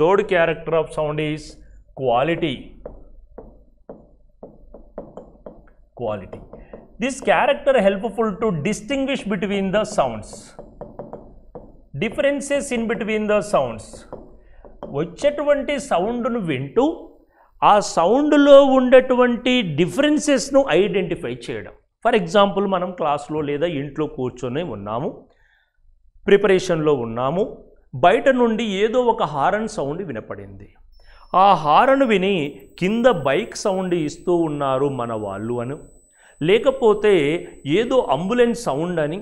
Third character of sound is quality quality this character helpful to distinguish between the sounds differences in between the sounds వచ్చేటువంటి సౌండ్ను వింటూ ఆ సౌండ్లో ఉండేటువంటి డిఫరెన్సెస్ను ఐడెంటిఫై చేయడం ఫర్ ఎగ్జాంపుల్ మనం క్లాస్లో లేదా ఇంట్లో కూర్చొని ఉన్నాము ప్రిపరేషన్లో ఉన్నాము బయట నుండి ఏదో ఒక హారన్ సౌండ్ వినపడింది ఆ హారన్ విని కింద బైక్ సౌండ్ ఇస్తూ ఉన్నారు మన వాళ్ళు అను లేకపోతే ఏదో అంబులెన్స్ సౌండ్ అని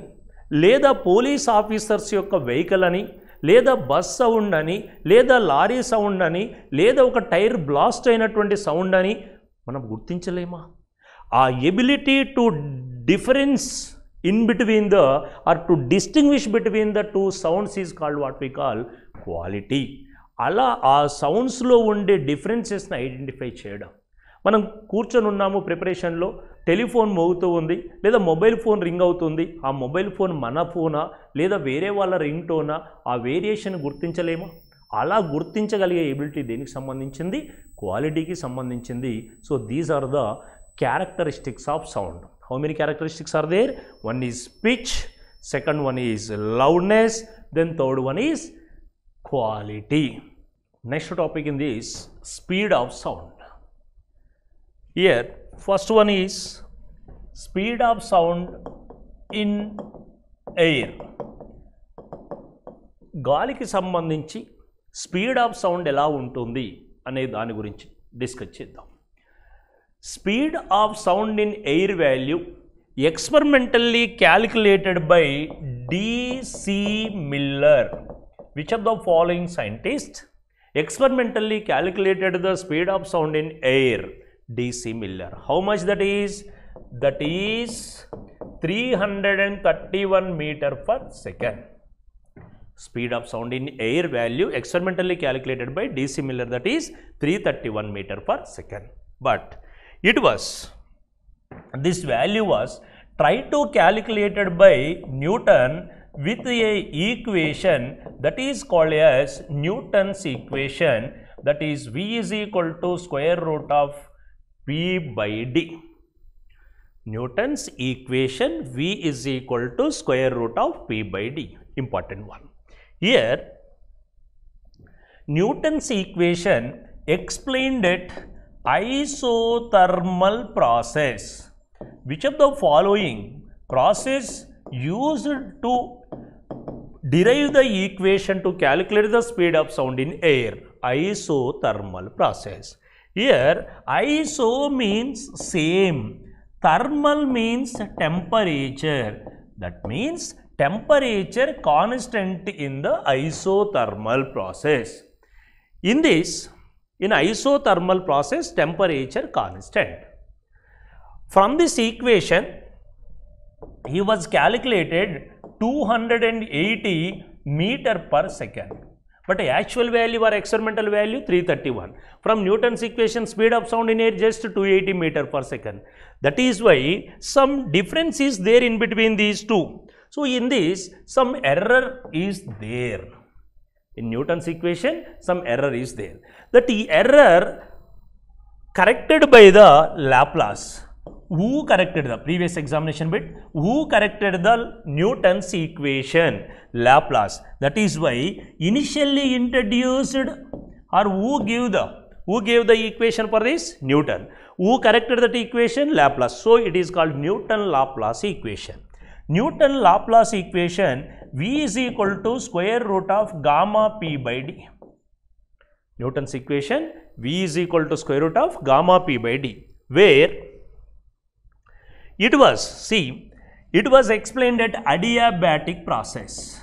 లేదా పోలీస్ ఆఫీసర్స్ యొక్క వెహికల్ అని లేదా బస్ సౌండ్ అని లేదా లారీ సౌండ్ అని లేదా ఒక టైర్ బ్లాస్ట్ అయినటువంటి సౌండ్ అని మనం గుర్తించలేమా ఆ ability to difference in between the or to distinguish between the two sounds is called what we call quality అలా ఆ సౌండ్స్లో ఉండే డిఫరెన్సెస్ని ఐడెంటిఫై చేయడం మనం కూర్చొని ఉన్నాము ప్రిపరేషన్లో టెలిఫోన్ మోగుతూ ఉంది లేదా మొబైల్ ఫోన్ రింగ్ అవుతుంది ఆ మొబైల్ ఫోన్ మన ఫోనా లేదా వేరే వాళ్ళ రింగ్ టోనా ఆ వేరియేషన్ గుర్తించలేమా అలా గుర్తించగలిగే ఎబిలిటీ దేనికి సంబంధించింది క్వాలిటీకి సంబంధించింది so these are the characteristics of sound How many characteristics are there? One is pitch, second one is loudness, then third one is quality. Next topic in this speed of sound. Here, first one is speed of sound in air గాలికి సంబంధించి speed of sound ఎలా ఉంటుంది అనే దాని గురించి discuss చేద్దాం Speed of sound in air value experimentally calculated by D.C. Miller. Which of the following scientists experimentally calculated the speed of sound in air? D.C. Miller. How much that is? That is 331 meter per second. Speed of sound in air value experimentally calculated by D.C. Miller that is 331 meter per second. But it was, this value was tried to calculated by Newton with a equation that is called as Newton's equation that is V is equal to square root of P by D. Newton's equation V is equal to square root of P by D, important one. Here, Newton's equation explained it isothermal process. Which of the following process used to derive the equation to calculate the speed of sound in air? Isothermal process. Here, iso means same, thermal means temperature. That means temperature constant in the isothermal process. In this, in isothermal process, temperature constant. From this equation, he was calculated 280 meter per second. But actual value or experimental value 331. From Newton's equation, speed of sound in air just 280 meter per second. That is why some difference is there in between these two. So, in this, some error is there. In Newton's equation, some error is there. That error corrected by the Laplace. Who corrected the previous examination bit? Who corrected the Newton's equation? Laplace. That is why initially introduced or who gave the who gave the equation for this? Newton. Who corrected that equation? Laplace. So, it is called Newton-Laplace equation. Newton Laplace equation V is equal to square root of gamma p by d. Newton's equation V is equal to square root of gamma p by d where it was see it was explained at adiabatic process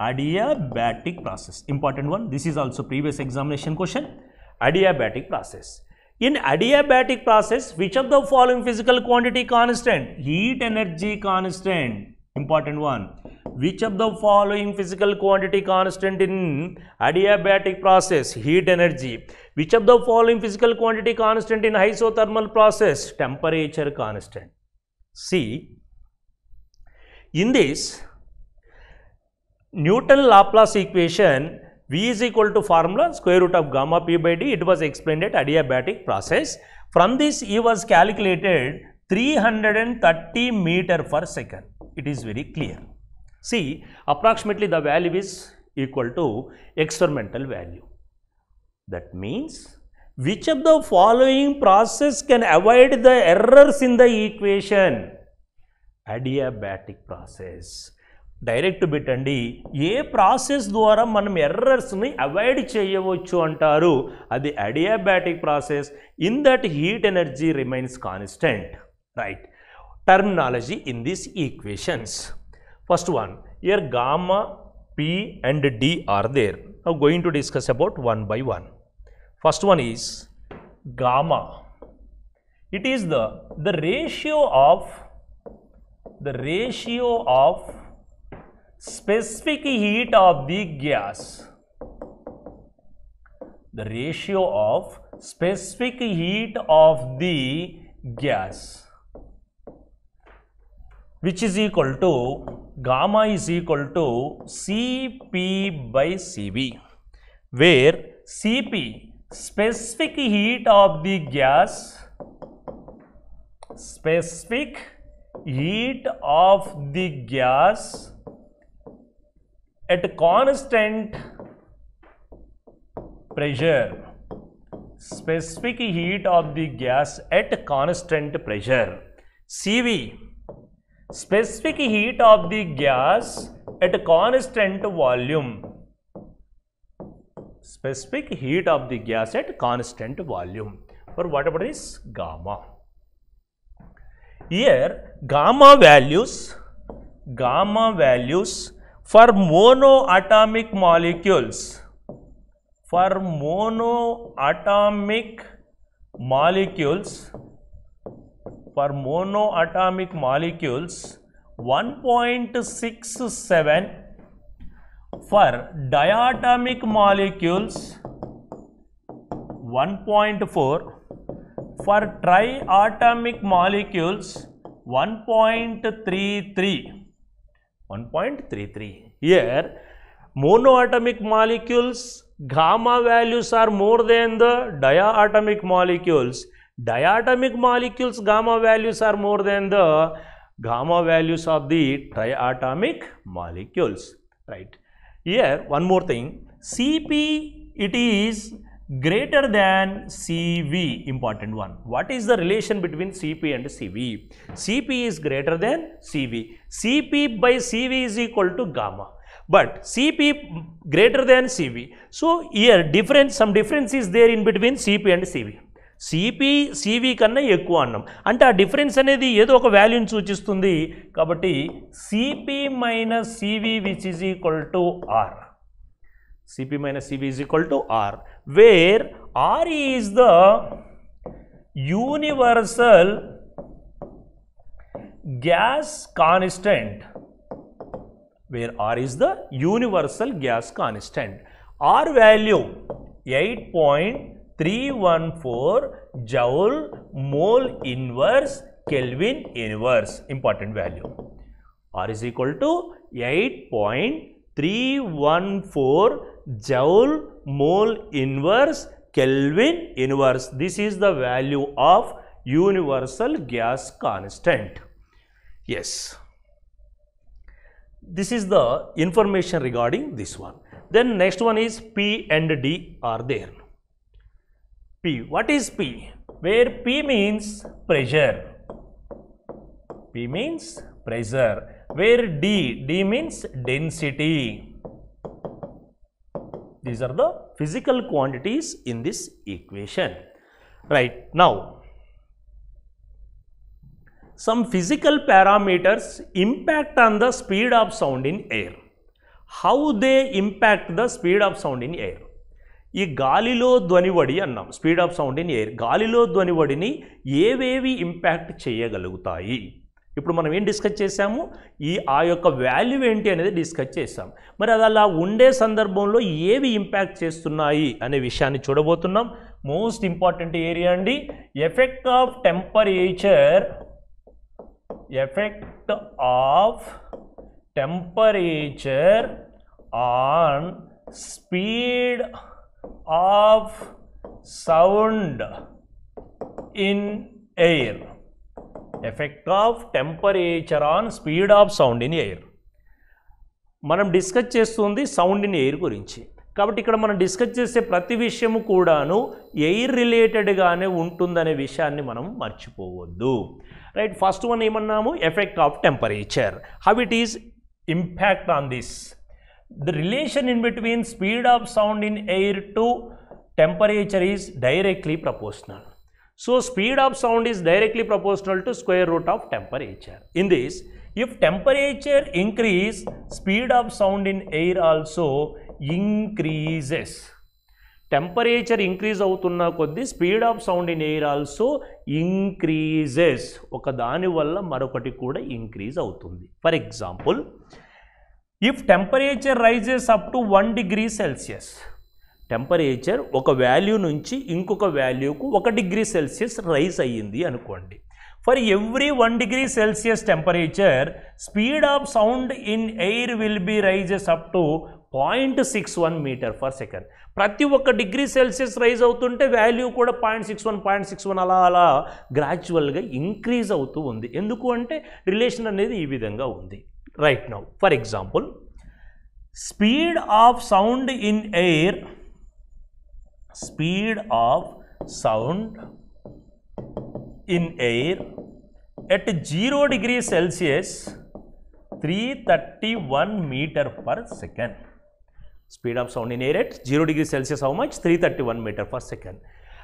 adiabatic process important one this is also previous examination question adiabatic process in adiabatic process, which of the following physical quantity constant? Heat energy constant. Important one. Which of the following physical quantity constant in adiabatic process? Heat energy. Which of the following physical quantity constant in isothermal process? Temperature constant. See, in this Newton Laplace equation V is equal to formula square root of gamma p by d. It was explained at adiabatic process. From this, he was calculated 330 meter per second. It is very clear. See, approximately the value is equal to experimental value. That means, which of the following process can avoid the errors in the equation? Adiabatic process. Direct bit అండి ఏ process ద్వారా మనం errors ని avoid చేయవచ్చోంటారు అది adiabatic process in that heat energy remains constant right terminology in this equations first one here gamma P and D are there now going to discuss about 1 by 1 first one is gamma it is the the ratio of the ratio of specific heat of the gas the ratio of specific heat of the gas which is equal to gamma is equal to Cp by Cv where Cp specific heat of the gas specific heat of the gas at constant pressure specific heat of the gas at constant pressure CV specific heat of the gas at constant volume specific heat of the gas at constant volume for whatever is gamma here gamma values gamma values for monoatomic molecules, for monoatomic molecules, for monoatomic molecules, 1.67 for diatomic molecules 1.4 for triatomic molecules 1.33 1.33. Here monoatomic molecules gamma values are more than the diatomic molecules. Diatomic molecules gamma values are more than the gamma values of the triatomic molecules. Right. Here one more thing CP it is greater than CV, important one. What is the relation between CP and CV? CP is greater than CV. CP by CV is equal to gamma. But CP greater than CV. So here difference, some difference is there in between CP and CV. CP CV కన్నా ఎక్కువ అన్నాం అంటే ఆ difference అనేది ఏదో ఒక వాల్యూని సూచిస్తుంది కాబట్టి CP minus CV which is equal to R Cp minus Cv is equal to R, where R is the universal gas constant, where R is the universal gas constant. R value 8.314 joule mole inverse Kelvin inverse, important value. R is equal to 8.314 joule mole inverse kelvin inverse this is the value of universal gas constant yes this is the information regarding this one then next one is p and d are there p what is p where p means pressure p means pressure where d d means density These are the physical quantities in this equation. Right. Now, some physical parameters impact on the speed of sound in air. How they impact the speed of sound in air. ఈ గాలిలో ధ్వనివడి అన్నాం speed of sound in air గాలిలో ధ్వనివడిని ఏవేవి impact చేయగలుగుతాయి ఇప్పుడు మనం ఏం డిస్కస్ చేశాము ఈ ఆ యొక్క వాల్యూ ఏంటి అనేది డిస్కస్ చేశాం మరి అది అలా ఉండే సందర్భంలో ఏవి ఇంపాక్ట్ చేస్తున్నాయి అనే విషయాన్ని చూడబోతున్నాం మోస్ట్ ఇంపార్టెంట్ ఏరియా అండి effect of temperature effect of temperature on speed of sound in air effect of temperature on speed of sound in air మనం డిస్కస్ చేస్తుంది సౌండ్ ఇన్ ఎయిర్ గురించి కాబట్టి ఇక్కడ మనం డిస్కస్ చేసే ప్రతి విషయము కూడాను ఎయిర్ రిలేటెడ్గానే ఉంటుందనే విషయాన్ని మనం మర్చిపోవద్దు రైట్ ఫస్ట్ వన్ ఏమన్నాము effect of temperature how it is impact on this the relation in between speed of sound in air to temperature is directly proportional so speed of sound is directly proportional to square root of temperature in this if temperature increase speed of sound in air also increases temperature increase అవుతున్న కొద్దీ speed of sound in air also increases ఒక వల్ల మరొకటి కూడా increase అవుతుంది for example if temperature rises up to one degree Celsius temperature ఒక value నుంచి ఇంకొక వాల్యూకు ఒక డిగ్రీ సెల్సియస్ రైజ్ అయ్యింది అనుకోండి for every one degree Celsius temperature speed of sound in air will be rises up to point six one metre per second ప్రతి ఒక్క degree Celsius rise అవుతుంటే వాల్యూ కూడా point six one point six one అలా అలా గ్రాడ్యువల్గా increase అవుతూ ఉంది ఎందుకు అంటే రిలేషన్ అనేది ఈ విధంగా ఉంది right now for example speed of sound in air speed of sound in air at 0 degree Celsius 331 meter per second. Speed of sound in air at 0 degree Celsius how much? 331 meter per second.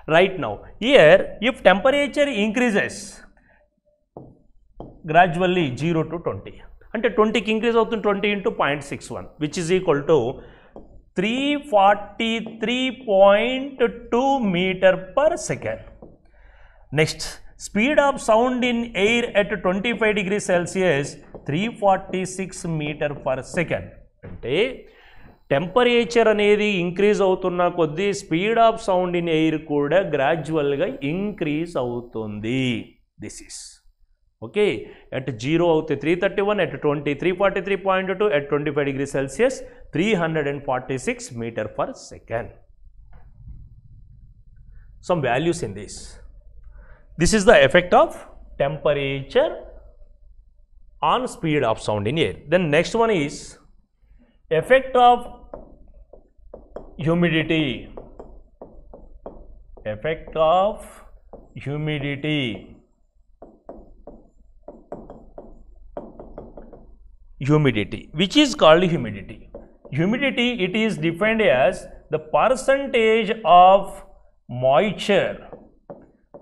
Right now, here if temperature increases gradually 0 to 20, అంటే ట్వంటీకి increase అవుతుంది twenty into point six one which is equal to 343.2 meter per second. Next, speed of sound in air at 25 degrees Celsius 346 meter per second. అంటే temperature అనేది increase అవుతున్న కొద్దీ speed of sound in air కూడా గ్రాడ్యువల్గా increase అవుతుంది this is okay at 0 out 331 at 20 343.2 at 25 degree celsius 346 meter per second some values in this this is the effect of temperature on speed of sound in air then next one is effect of humidity effect of humidity humidity which is called humidity. Humidity it is defined as the percentage of moisture.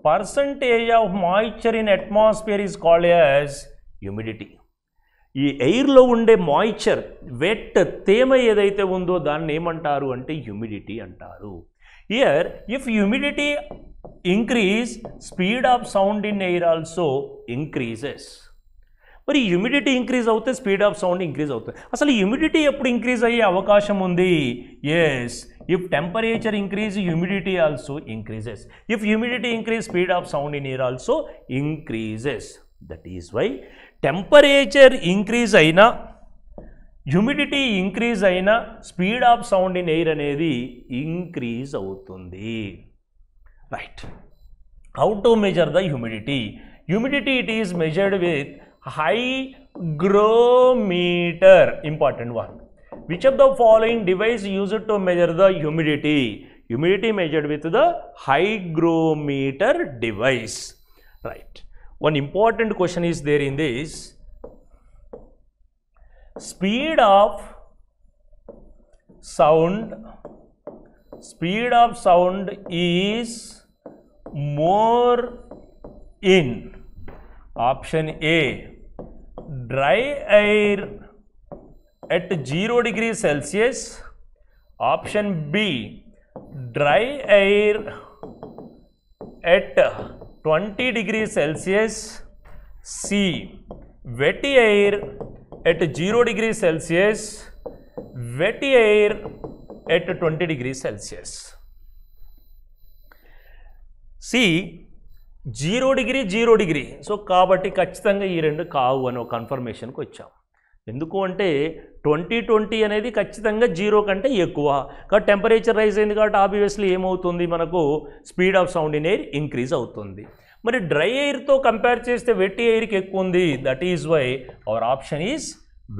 Percentage of moisture in atmosphere is called as humidity. ఈ ఎయిర్లో ఉండే moisture wet తేమ ఏదైతే ఉందో దాన్ని ఏమంటారు అంటే humidity అంటారు here if humidity increase speed of sound in air also increases మరి హ్యూమిడిటీ ఇంక్రీజ్ అవుతే స్పీడ్ ఆఫ్ సౌండ్ ఇంక్రీజ్ అవుతుంది అసలు హ్యూమిడిటీ ఎప్పుడు ఇంక్రీజ్ అయ్యే అవకాశం ఉంది yes if temperature increase humidity also increases if humidity increase speed of sound in air also increases that is why temperature increase అయినా humidity increase అయినా speed of sound in air అనేది increase అవుతుంది right how to measure the humidity humidity it is measured with hygrometer important one which of the following device used to measure the humidity humidity measured with the hygrometer device right one important question is there in this speed of sound speed of sound is more in option a dry air at 0 degree Celsius. Option B, dry air at 20 degree Celsius. C, wet air at 0 degree Celsius. Wet air at 20 degree Celsius. See, zero degree zero degree so కాబట్టి ఖచ్చితంగా ఈ రెండు కావు అని ఒక కన్ఫర్మేషన్కి వచ్చాం ఎందుకు అంటే ట్వంటీ ట్వంటీ అనేది ఖచ్చితంగా జీరో కంటే ఎక్కువ కాబట్టి టెంపరేచర్ రైజ్ అయింది కాబట్టి ఆబ్వియస్లీ ఏమవుతుంది మనకు speed of sound in air increase అవుతుంది మరి డ్రై ఎయిర్తో కంపేర్ చేస్తే వెట్టి ఎయిర్కి ఎక్కువ ఉంది that is why our option is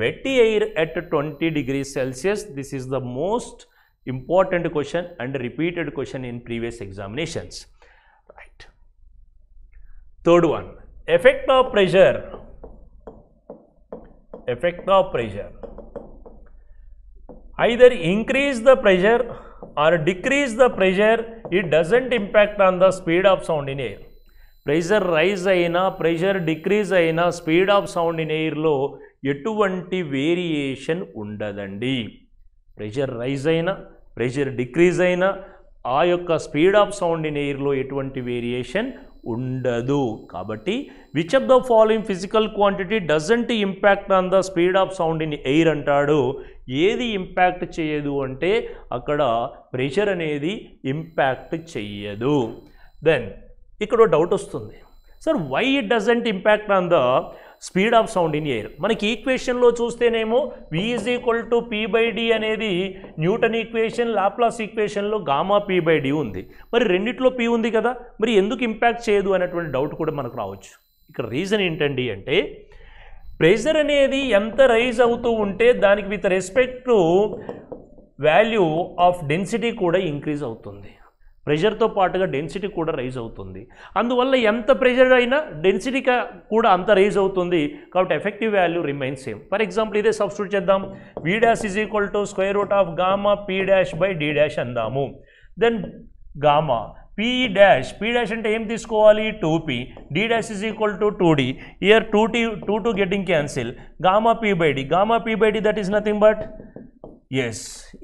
wet air at twenty degree Celsius this is the most important question and repeated question in previous examinations third one effect of pressure effect of pressure either increase the pressure or decrease the pressure it doesn't impact on the speed of sound in air pressure rise అయినా pressure decrease అయినా speed of sound in ఎయిర్లో ఎటువంటి variation ఉండదండి pressure rise అయినా pressure decrease అయినా ఆ యొక్క speed of sound in ఎయిర్లో ఎటువంటి వేరియేషన్ ఉండదు కాబట్టి which of the following physical quantity doesn't impact on the speed of sound in air అంటాడు ఏది ఇంపాక్ట్ చేయదు అంటే అక్కడ ప్రెషర్ అనేది ఇంపాక్ట్ చెయ్యదు దెన్ ఇక్కడ డౌట్ వస్తుంది sir why it doesn't impact on the speed of sound in air మనకి ఈక్వేషన్లో చూస్తేనేమో V is equal to P by D అనేది న్యూటన్ ఈక్వేషన్ లాప్లాస్ ఈక్వేషన్లో గామా పీ బై డి ఉంది మరి రెండిట్లో పీ ఉంది కదా మరి ఎందుకు ఇంపాక్ట్ చేయదు అనేటువంటి డౌట్ కూడా మనకు రావచ్చు ఇక్కడ రీజన్ ఏంటండి అంటే ప్రెషర్ అనేది ఎంత రైజ్ అవుతూ ఉంటే దానికి with respect to value of density కూడా ఇంక్రీజ్ అవుతుంది ప్రెషర్తో పాటుగా డెన్సిటీ కూడా రైజ్ అవుతుంది అందువల్ల ఎంత ప్రెషర్ అయినా డెన్సిటీ కూడా అంత రైజ్ అవుతుంది కాబట్టి effective value remain same for example ఇదే సబ్స్టిట్యూట్ చేద్దాం V dash is equal to square root of gamma P dash by D dash అందాము then gamma P dash P dash అంటే ఏం తీసుకోవాలి two P D dash is equal to two D here two T two two getting cancel gamma P by D gamma P by D that is nothing but its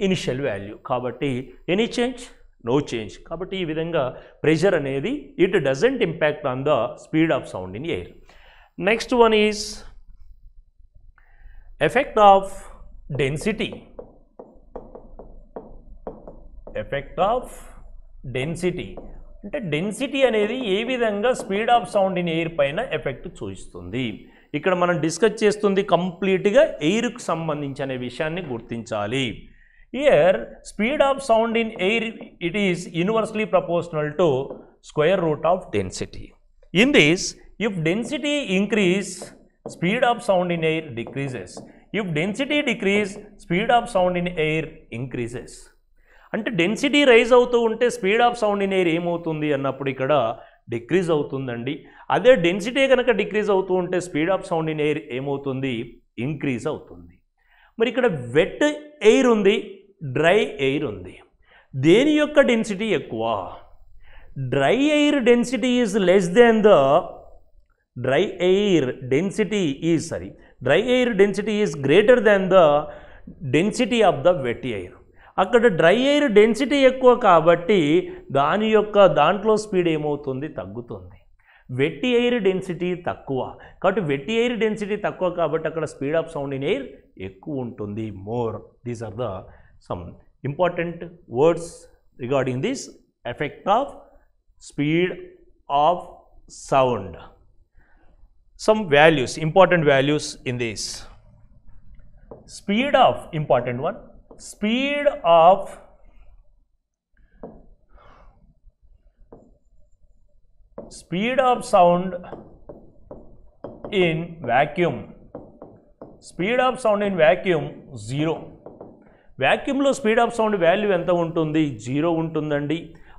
initial value కాబట్టి any change no change కాబట్టి ఈ విధంగా pressure అనేది it doesn't impact on the speed of sound in air next one is effect of density effect of density అంటే density అనేది ఏ విధంగా speed of sound in air పైన ఎఫెక్ట్ చూపిస్తుంది ఇక్కడ మనం డిస్కస్ చేస్తుంది కంప్లీట్గా ఎయిర్కు సంబంధించి అనే విషయాన్ని గుర్తించాలి Here, speed of sound in air, it is inversely proportional to square root of density. In this, if density increase, speed of sound in air decreases. If density decrease, speed of sound in air increases. అంటే density rise అవుతూ ఉంటే speed of sound in air ఏమవుతుంది అన్నప్పుడు ఇక్కడ decrease అవుతుందండి అదే density కనుక decrease అవుతూ ఉంటే speed of sound in air ఏమవుతుంది ఇంక్రీజ్ అవుతుంది మరి ఇక్కడ వెట్ ఎయిర్ ఉంది డ్రై ఎయిర్ ఉంది దేని యొక్క డెన్సిటీ ఎక్కువ dry air density is less than the dry air density is sorry dry air density is greater than the density of the wet air అక్కడ డ్రై ఎయిర్ డెన్సిటీ ఎక్కువ కాబట్టి దాని యొక్క దాంట్లో స్పీడ్ ఏమవుతుంది తగ్గుతుంది వెట్టి ఎయిర్ డెన్సిటీ తక్కువ కాబట్టి వెట్టి ఎయిర్ డెన్సిటీ తక్కువ కాబట్టి అక్కడ speed of sound in air ఎక్కువ ఉంటుంది more these are the some important words regarding this effect of speed of sound. Some values, important values in this. Speed of, important one, speed of speed of sound in vacuum speed of sound in vacuum 0 వ్యాక్యూమ్లో speed of sound value ఎంత ఉంటుంది zero ఉంటుందండి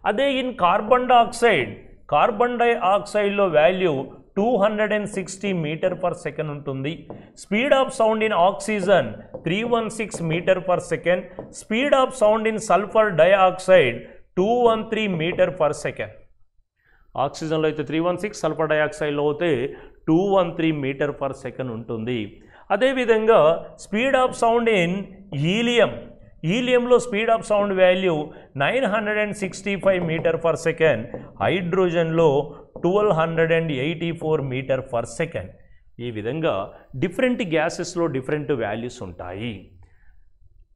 అదే in carbon dioxide carbon డైఆక్సైడ్లో value two hundred and sixty metre per second ఉంటుంది speed of sound in oxygen three one six metre per second speed of sound in sulphur dioxide two one three metre per second ఆక్సిజన్లో అయితే three one six sulphur డైఆక్సైడ్లో అయితే two one three metre per second ఉంటుంది అదేవిధంగా speed of sound in helium ఈలియంలో speed of sound value nine hundred and sixty five metre per second హైడ్రోజన్లో twelve hundred and eighty four metre per second ఈ విధంగా different గ్యాసెస్లో different values ఉంటాయి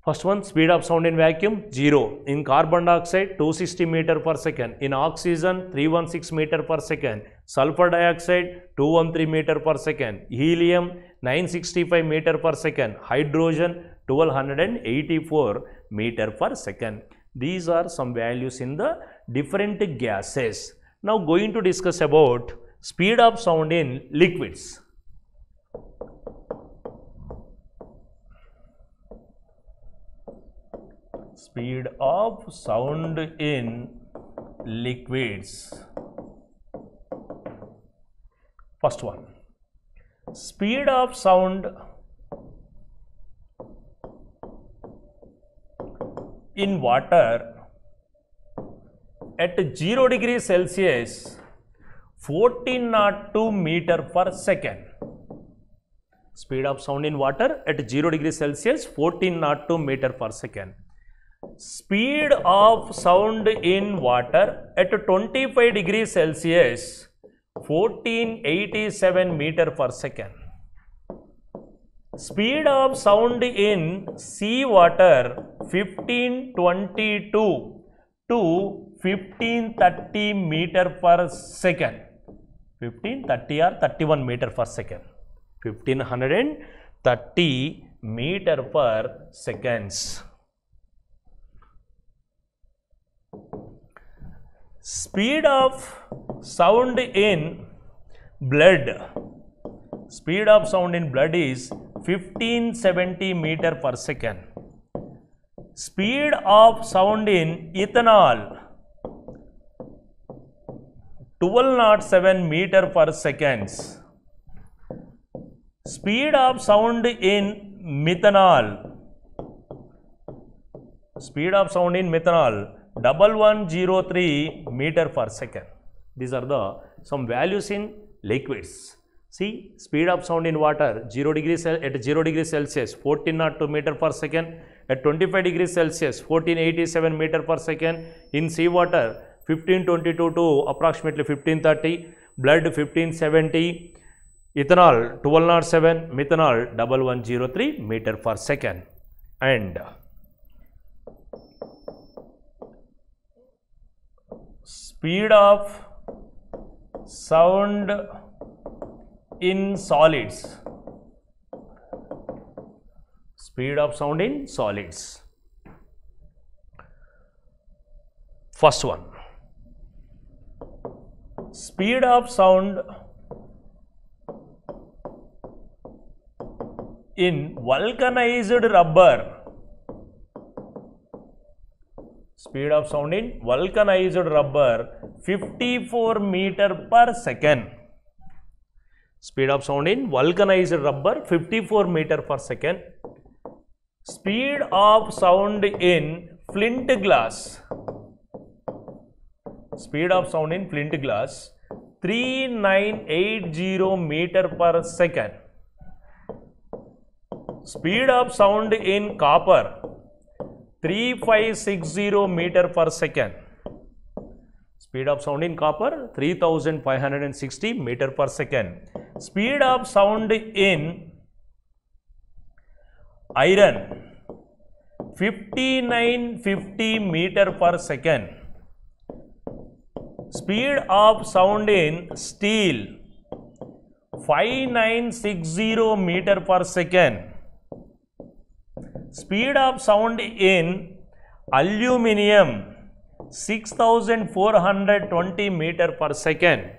first one speed of sound in vacuum zero in carbon dioxide two sixty metre per second in oxygen three one six metre per second sulphur dioxide two one three metre per second helium 965 meter per second. Hydrogen 1284 meter per second. These are some values in the different gases. Now going to discuss about speed of sound in liquids. Speed of sound in liquids. First one speed of sound in water at 0 degree Celsius 1402 meter per second. Speed of sound in water at 0 degree Celsius 1402 meter per second. Speed of sound in water at 25 degree Celsius 1487 meter per second. Speed of sound in sea water 1522 to 1530 meter per second. 1530 or 31 meter per second. 1530 meter per seconds. Speed of sound in blood speed of sound in blood is 1570 metre per second speed of sound in ethanol 1207 metre per seconds speed of sound in methanol speed of sound in methanol 1103 meter per second. These are the some values in liquids. See speed of sound in water 0 degree at 0 degree Celsius fourteen to meter per second at 25 degree Celsius 1487 meter per second in sea water 1522 to approximately 1530 blood 1570 ethanol 1207 methanol 1103 meter per second and speed of sound in solids speed of sound in solids first one speed of sound in vulcanized rubber speed of sound in vulcanized rubber 54 meter per second speed of sound in vulcanized rubber 54 meter per second speed of sound in flint glass speed of sound in flint glass 3980 meter per second speed of sound in copper 3560 meter per second. Speed of sound in copper 3560 meter per second. Speed of sound in iron 5950 meter per second. Speed of sound in steel 5960 meter per second speed of sound in aluminum 6420 meter per second.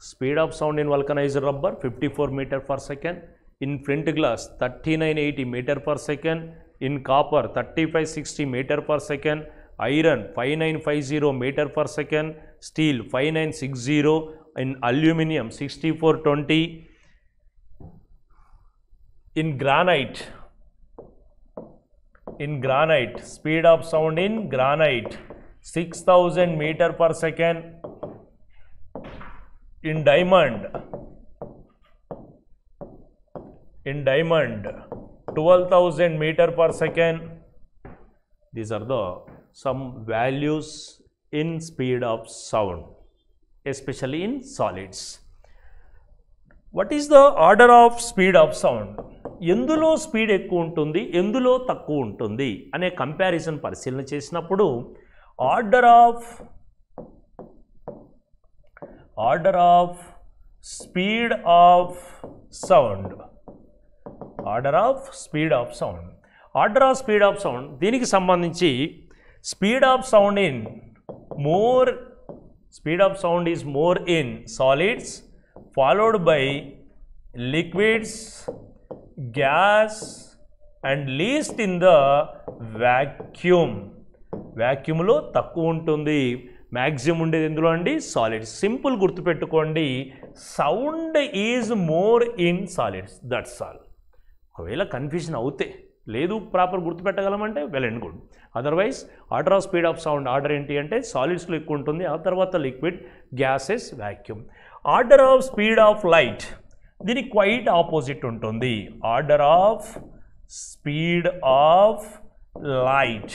Speed of sound in vulcanized rubber 54 meter per second. In flint glass 3980 meter per second. In copper 3560 meter per second. Iron 5950 meter per second. Steel 5960. In aluminum 6420. In granite in granite, speed of sound in granite, 6000 meter per second. In diamond, in diamond, 12,000 meter per second. These are the some values in speed of sound, especially in solids. What is the order of speed of sound? ఎందులో speed ఎక్కువ ఉంటుంది ఎందులో తక్కువ ఉంటుంది అనే comparison పరిశీలన చేసినప్పుడు order of order of speed of sound order of speed of sound order of speed of sound దీనికి సంబంధించి speed of sound in more speed of sound is more in solids followed by liquids gas and least in the vacuum వ్యాక్యూమ్లో తక్కువ ఉంటుంది maximum ఉండేది ఎందులో అండి solids simple గుర్తుపెట్టుకోండి sound is more in solids that's all ఒకవేళ confusion అవుతే లేదు ప్రాపర్ గుర్తుపెట్టగలమంటే well and good otherwise order of speed of sound order ఏంటి అంటే సాలిడ్స్లో ఎక్కువ ఉంటుంది ఆ తర్వాత liquid gases vacuum order of speed of light దీనికి క్వైట్ ఆపోజిట్ ఉంటుంది order of speed of light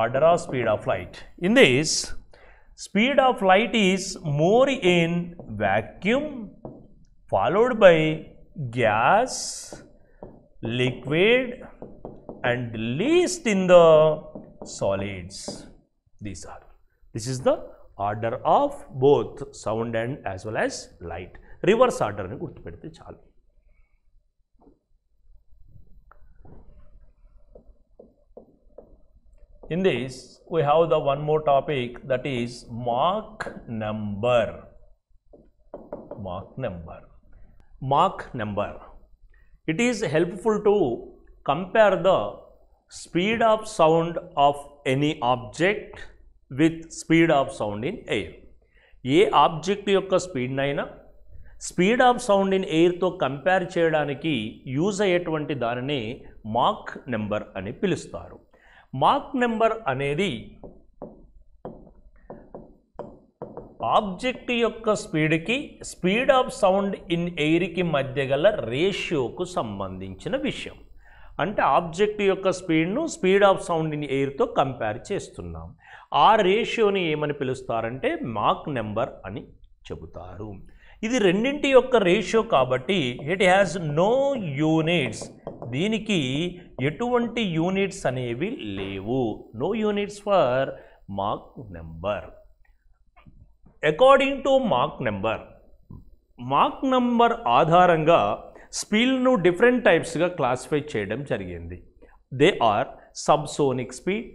order of speed of light in this speed of light is more in vacuum followed by gas liquid and least in the solids these are this is the order of both sound and as well as light reverse order ने गुर्तपड़ते चाल in this we have the one more topic that is mark number mark number mark number it is helpful to compare the speed of sound of any object with speed of sound in air ये object speed speed of sound in ఎయిర్తో compare చేయడానికి use అయ్యేటువంటి దానిని Mach number అని పిలుస్తారు Mach number అనేది object యొక్క స్పీడ్కి స్పీడ్ ఆఫ్ సౌండ్ ఇన్ ఎయిర్కి మధ్య గల రేషియోకు సంబంధించిన విషయం అంటే ఆబ్జెక్ట్ యొక్క స్పీడ్ను స్పీడ్ ఆఫ్ సౌండ్ ఇన్ ఎయిర్తో కంపేర్ చేస్తున్నాం ఆ రేషియోని ఏమని పిలుస్తారంటే మాక్ నెంబర్ అని చెబుతారు ఇది రెండింటి యొక్క రేషియో కాబట్టి ఇట్ హ్యాస్ నో యూనిట్స్ దీనికి ఎటువంటి యూనిట్స్ అనేవి లేవు no units for mark number according to mark number mark number ఆధారంగా స్పీడ్ను డిఫరెంట్ టైప్స్గా క్లాసిఫై చేయడం జరిగింది they are subsonic speed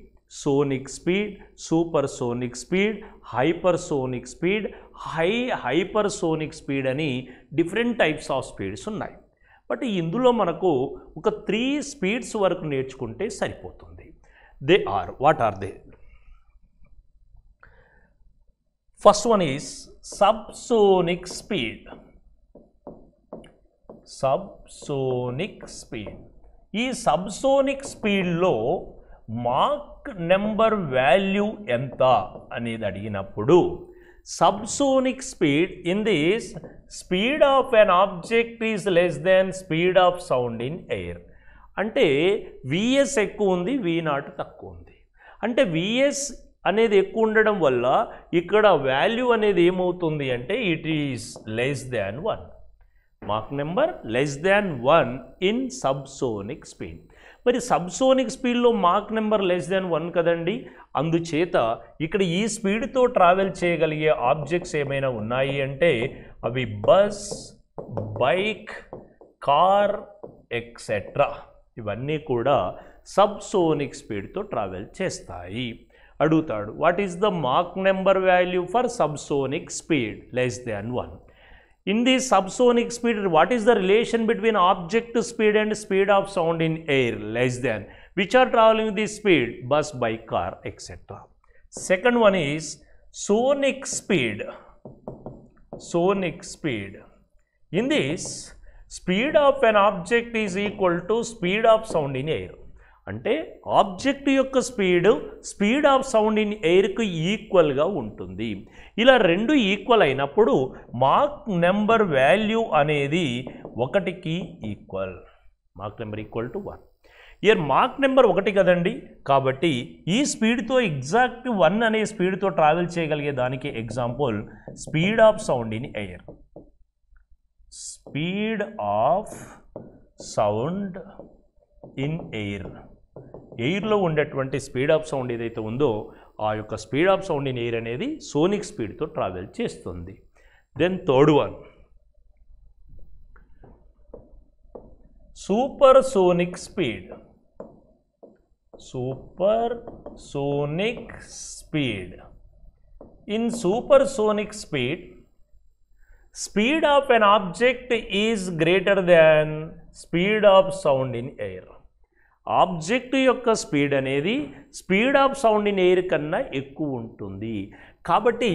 sonic speed super sonic speed hyper sonic speed high hypersonic speed అని డిఫరెంట్ టైప్స్ ఆఫ్ స్పీడ్స్ ఉన్నాయి but ఇందులో మనకు ఒక త్రీ స్పీడ్స్ వరకు నేర్చుకుంటే సరిపోతుంది they are what are they first one is subsonic speed subsonic speed ఈ subsonic స్పీడ్లో మార్క్ నెంబర్ వాల్యూ ఎంత అనేది అడిగినప్పుడు subsonic speed in this speed of an object is less than speed of sound in air అంటే VS ఎక్కువ ఉంది వి not తక్కువ ఉంది అంటే విఎస్ అనేది ఎక్కువ ఉండడం వల్ల ఇక్కడ వాల్యూ అనేది ఏమవుతుంది అంటే it is less than one Mach number less than one in subsonic speed మరి సబ్సోనిక్ స్పీడ్లో Mach number less than one కదండి అందుచేత ఇక్కడ ఈ స్పీడ్తో ట్రావెల్ చేయగలిగే ఆబ్జెక్ట్స్ ఏమైనా ఉన్నాయి అంటే అవి బస్ బైక్ కార్ ఎక్సెట్రా ఇవన్నీ కూడా సబ్సోనిక్ స్పీడ్తో ట్రావెల్ చేస్తాయి అడుగుతాడు what is the Mach number value for subsonic speed less than one In the subsonic speed, what is the relation between object speed and speed of sound in air? Less than. Which are traveling with the speed? Bus, bike, car, etc. Second one is sonic speed. Sonic speed. In this, speed of an object is equal to speed of sound in air. అంటే object యొక్క speed speed of sound in ఎయిర్కు ఈక్వల్గా ఉంటుంది ఇలా రెండు equal అయినప్పుడు మాక్ number value అనేది ఒకటికి equal Mach number equal to one ఇయర్ మాక్ నెంబర్ ఒకటి కదండి కాబట్టి ఈ స్పీడ్తో ఎగ్జాక్ట్ వన్ అనే స్పీడ్తో ట్రావెల్ చేయగలిగే దానికి example speed of sound in air speed of sound in air ఎయిర్లో ఉండేటువంటి స్పీడ్ ఆఫ్ సౌండ్ ఏదైతే ఉందో ఆ యొక్క speed of sound in air అనేది సోనిక్ స్పీడ్తో ట్రావెల్ చేస్తుంది then third one super sonic speed super sonic speed in super sonic speed speed of an object is greater than speed of sound in air object యొక్క speed అనేది speed of sound in air కన్నా ఎక్కువ ఉంటుంది కాబట్టి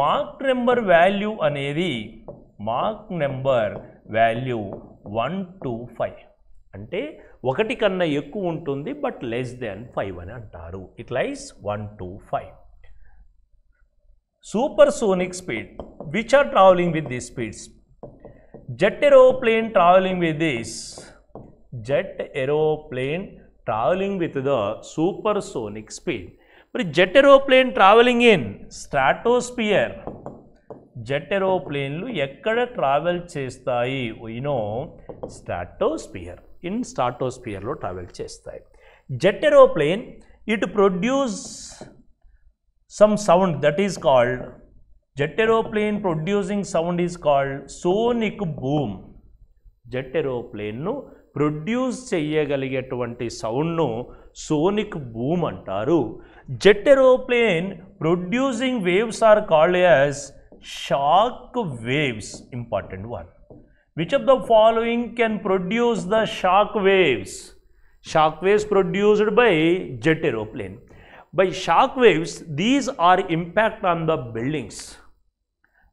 మార్క్ number value అనేది మార్క్ number value one to five అంటే ఒకటి కన్నా ఎక్కువ ఉంటుంది బట్ లెస్ దెన్ ఫైవ్ అని అంటారు it lies one to five super sonic speed which are traveling with this speeds jet aeroplane traveling with this jet aeroplane traveling with the super sonic speed మరి jet aeroplane traveling in stratosphere jet ఎరోప్లేన్లు ఎక్కడ travel చేస్తాయి you know stratosphere in స్ట్రాటోస్పియర్లో travel చేస్తాయి jet aeroplane it produce some sound that is called jet aeroplane producing sound is called sonic boom jet ఎరోప్లేన్ను produce చేయగలిగేటువంటి సౌండ్ను sonic boom అంటారు jet aeroplane producing waves are called as shock waves important one which of the following can produce the shock waves shock waves produced by jet aeroplane by shock waves these are impact on the buildings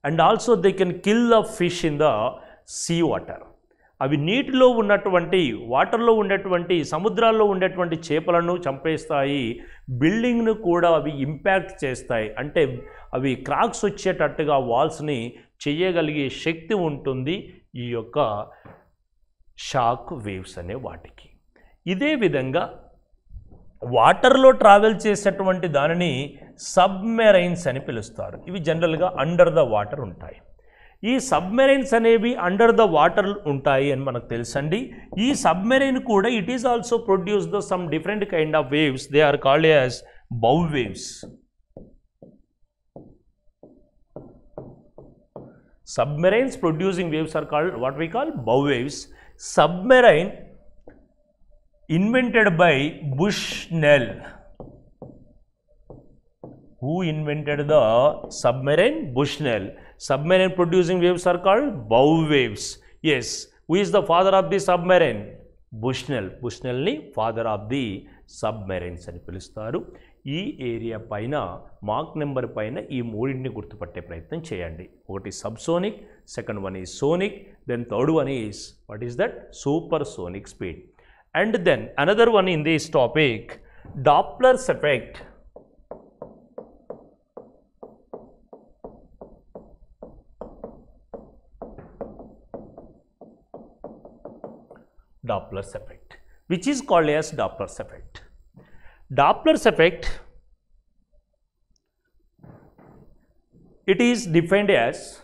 and also they can kill the fish in the sea water అవి నీటిలో ఉన్నటువంటి వాటర్లో ఉండేటువంటి సముద్రాల్లో ఉండేటువంటి చేపలను చంపేస్తాయి బిల్డింగ్ను కూడా అవి ఇంపాక్ట్ చేస్తాయి అంటే అవి క్రాక్స్ వచ్చేటట్టుగా వాల్స్ని చేయగలిగే శక్తి ఉంటుంది ఈ యొక్క షాక్ వేవ్స్ అనే వాటికి ఇదే విధంగా వాటర్లో ట్రావెల్ చేసేటువంటి దానిని సబ్మెరైన్స్ అని పిలుస్తారు ఇవి జనరల్గా అండర్ ద వాటర్ ఉంటాయి ఈ సబ్మెరైన్స్ అనేవి అండర్ ద వాటర్ ఉంటాయి అని మనకు తెలుసండి ఈ సబ్మెరైన్ కూడా it is also produce the some different kind of waves they are called as bow waves submarines producing waves are called what we call bow waves submarine invented by bushnell who invented the submarine bushnell Submarine producing waves are called bow waves. Yes, who is the father of the submarine? Bushnell బుష్నెల్ని father of the submarines అని పిలుస్తారు ఈ area పైన mark number పైన ఈ మూడింటిని గుర్తుపట్టే ప్రయత్నం చేయండి ఒకటి subsonic second one is sonic then third one is what is that super sonic speed and then another one in this topic Doppler's effect Doppler's effect, which is called as Doppler's effect. Doppler's effect, it is defined as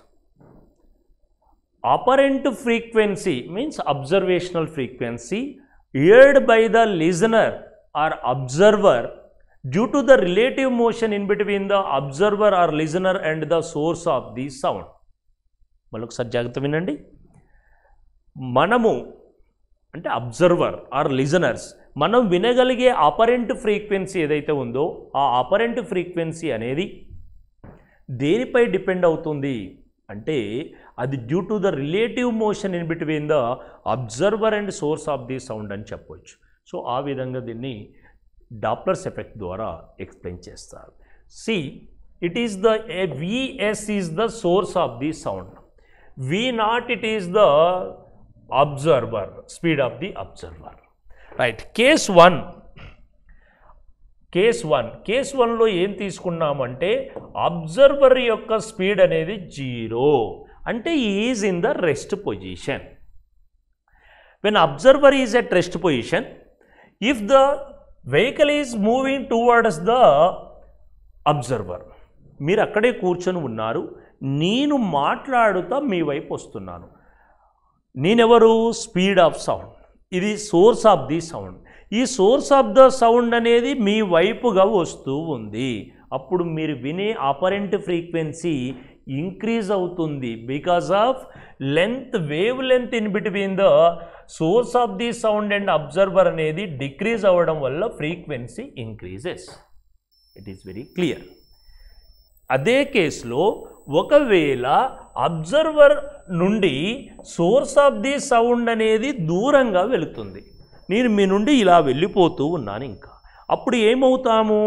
apparent frequency means observational frequency heard by the listener or observer due to the relative motion in between the observer or listener and the source of the sound. Maluk ఒకసారి జాగ్రత్త అంటే observer are listeners మనం వినగలిగే apparent frequency ఏదైతే ఉందో ఆ apparent frequency అనేది దేనిపై depend అవుతుంది అంటే అది due to the relative motion in between the observer and source of the sound అని చెప్పవచ్చు సో ఆ విధంగా దీన్ని డాప్లర్స్ ఎఫెక్ట్ ద్వారా ఎక్స్ప్లెయిన్ చేస్తారు see it is the VS is the source of the sound V naught it is the observer speed of the observer right case one case one case వన్లో ఏం తీసుకున్నామంటే observer యొక్క speed అనేది zero అంటే is in the rest position when observer is at rest position if the vehicle is moving towards the observer మీరు అక్కడే కూర్చొని ఉన్నారు నేను మాట్లాడుతా మీ వైపు వస్తున్నాను నేనెవరు స్పీడ్ ఆఫ్ సౌండ్ ఇది సోర్స్ ఆఫ్ ది సౌండ్ ఈ సోర్స్ ఆఫ్ ద సౌండ్ అనేది మీ వైపుగా వస్తూ ఉంది అప్పుడు మీరు వినే అపరెంట్ ఫ్రీక్వెన్సీ ఇంక్రీజ్ అవుతుంది because of length wavelength in between the source of the sound and observer అనేది డిక్రీజ్ అవ్వడం వల్ల frequency increases it is very clear అదే కేసులో ఒకవేళ అబ్జర్వర్ నుండి సోర్స్ ఆఫ్ ది సౌండ్ అనేది దూరంగా వెళుతుంది నేను మీ నుండి ఇలా వెళ్ళిపోతూ ఉన్నాను ఇంకా అప్పుడు ఏమవుతాము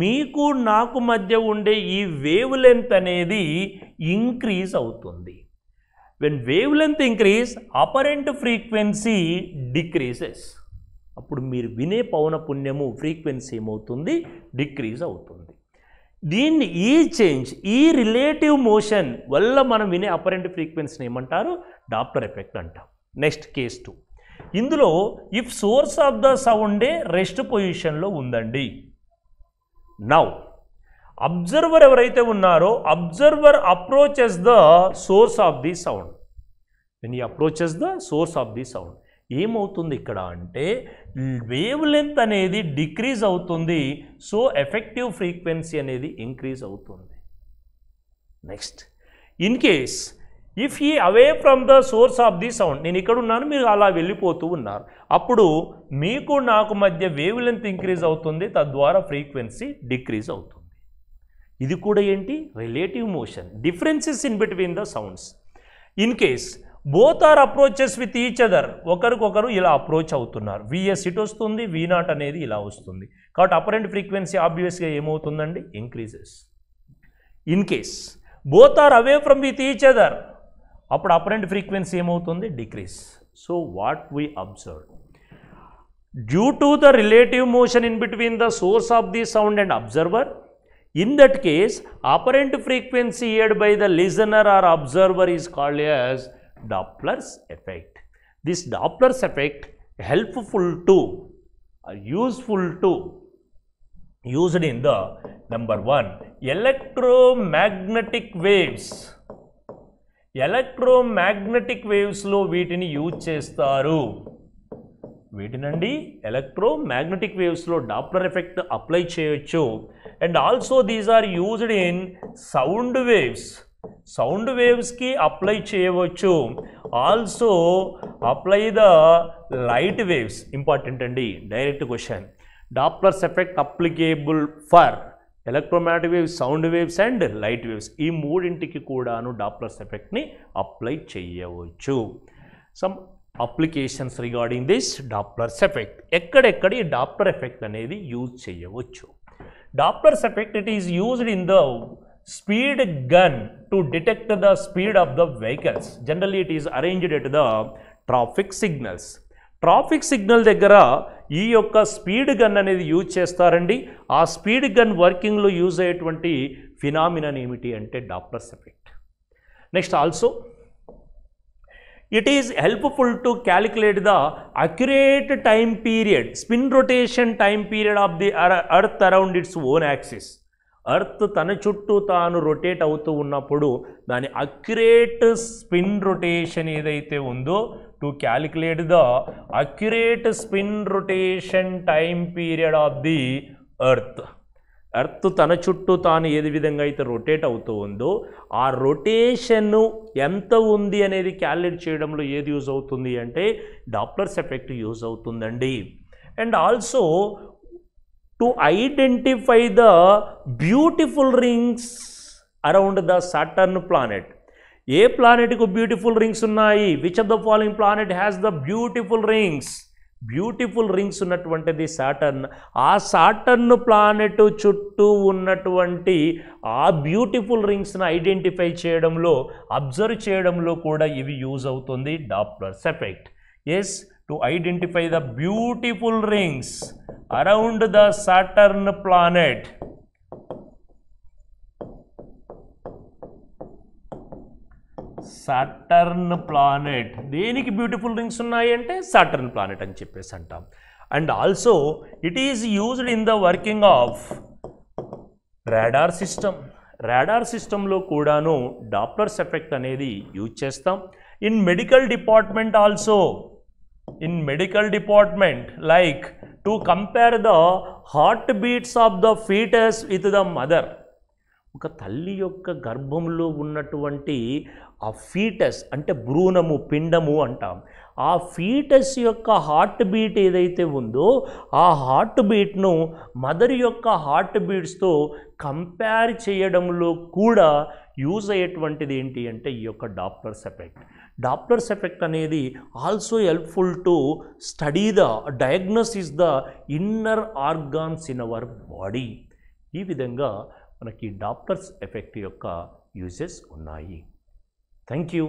మీకు నాకు మధ్య ఉండే ఈ వేవ్ లెంత్ అనేది ఇంక్రీజ్ అవుతుంది when wavelength increase apparent frequency decreases అప్పుడు మీరు వినే పౌన పుణ్యము ఫ్రీక్వెన్సీ ఏమవుతుంది డిక్రీజ్ అవుతుంది దీన్ని ఈ చేంజ్ ఈ రిలేటివ్ మోషన్ వల్ల మనం వినే అపరెంట్ ఫ్రీక్వెన్సీని ఏమంటారు డాప్లర్ ఎఫెక్ట్ అంటాం నెక్స్ట్ కేస్ టూ ఇందులో ఇఫ్ సోర్స్ ఆఫ్ ద సౌండే రెస్ట్ పొజిషన్లో ఉందండి నౌ అబ్జర్వర్ ఎవరైతే ఉన్నారో observer approaches the source of the sound approaches the source of the sound ఏమవుతుంది ఇక్కడ అంటే వేవ్ లెంత్ అనేది డిక్రీజ్ అవుతుంది సో ఎఫెక్టివ్ ఫ్రీక్వెన్సీ అనేది ఇంక్రీజ్ అవుతుంది నెక్స్ట్ ఇన్ కేస్ ఇఫ్ ఈ away from the source of the sound నేను ఇక్కడ ఉన్నాను మీరు అలా వెళ్ళిపోతూ ఉన్నారు అప్పుడు మీకు నాకు మధ్య వేవ్ లెంత్ ఇంక్రీజ్ అవుతుంది తద్వారా ఫ్రీక్వెన్సీ డిక్రీజ్ అవుతుంది ఇది కూడా ఏంటి relative motion differences in between the sounds in case both are approaches with each other ఒకరికొకరు ఇలా అప్రోచ్ అవుతున్నారు విఎస్ ఇటు వస్తుంది వి నాట్ అనేది ఇలా వస్తుంది కాబట్టి అపరెంట్ ఫ్రీక్వెన్సీ ఆబ్వియస్గా ఏమవుతుందండి increases in case both are away from with each other అప్పుడు అపరెంట్ ఫ్రీక్వెన్సీ ఏమవుతుంది decrease so what we observe due to the relative motion in between the source of the sound and observer in that case apparent frequency aid by the listener or observer is called as Doppler's effect. This Doppler's effect helpful to, uh, useful to, used in the number one, electromagnetic waves. Electromagnetic వేవ్స్లో వీటిని use చేస్తారు వీటినండి electromagnetic వేవ్స్లో Doppler effect apply చేయొచ్చు and also these are used in sound waves sound వేవ్స్కి apply చేయవచ్చు also apply the light waves important అండి direct question Doppler's effect applicable for electromagnetic waves sound waves and light waves ఈ మూడింటికి కూడాను Doppler's ఎఫెక్ట్ని apply చేయవచ్చు some applications regarding this Doppler's effect ఎక్కడెక్కడ ఈ డాప్లర్ ఎఫెక్ట్ అనేది యూజ్ చేయవచ్చు Doppler's effect it is used in the speed gun to detect the speed of the vehicles general it is arranged at the traffic signals traffic signal దగ్గర ఈ యొక్క speed gun అనేది use చేస్తారండి ఆ speed gun వర్కింగ్లో use అయ్యేటువంటి phenomenon ఏమిటి అంటే Doppler's effect next also it is helpful to calculate the accurate time period spin rotation time period of the earth around its own axis earth తన చుట్టూ తాను రొటేట్ అవుతూ ఉన్నప్పుడు దాని అక్యురేట్ స్పిన్ రొటేషన్ ఏదైతే ఉందో to calculate the accurate spin rotation time period of the earth earth తన చుట్టూ తాను ఏది విధంగా అయితే రొటేట్ అవుతూ ఉందో ఆ రొటేషన్ ఎంత ఉంది అనేది క్యాలిక్యులేట్ చేయడంలో ఏది యూజ్ అవుతుంది అంటే డాప్లర్స్ ఎఫెక్ట్ యూజ్ అవుతుందండి and also to identify the beautiful rings around the Saturn planet ఏ ప్లానెట్కు బ్యూటిఫుల్ రింగ్స్ ఉన్నాయి which of the following planet has the beautiful rings beautiful rings ఉన్నటువంటిది సాటర్న్ ఆ సాటర్న్ ప్లానెట్ చుట్టూ ఉన్నటువంటి ఆ బ్యూటిఫుల్ రింగ్స్ని ఐడెంటిఫై చేయడంలో అబ్జర్వ్ చేయడంలో కూడా ఇవి యూజ్ అవుతుంది Doppler's effect is to identify the beautiful rings around the Saturn planet Saturn planet దేనికి బ్యూటిఫుల్ రింగ్స్ ఉన్నాయి అంటే సాటర్న్ ప్లానెట్ అని చెప్పేసి అంటాం and also it is used in the working of radar system radar సిస్టంలో కూడాను Doppler's effect అనేది use చేస్తాం in medical department also in medical department like to compare the heart beats of the foetus with the mother ఒక తల్లి యొక్క గర్భంలో ఉన్నటువంటి ఆ ఫీటస్ అంటే భ్రూణము పిండము అంటాం ఆ ఫీటస్ యొక్క హార్ట్ బీట్ ఏదైతే ఉందో ఆ హార్ట్ బీట్ను మదర్ యొక్క హార్ట్ బీట్స్తో కంపేర్ చేయడంలో కూడా యూజ్ అయ్యేటువంటిది ఏంటి అంటే ఈ యొక్క డాక్టర్స్ ఎఫెక్ట్ డాప్లర్స్ ఎఫెక్ట్ అనేది also helpful to study the diagnose is the inner organs in our body ఈ విధంగా మనకి డాప్లర్స్ ఎఫెక్ట్ యొక్క యూజెస్ ఉన్నాయి థ్యాంక్ యూ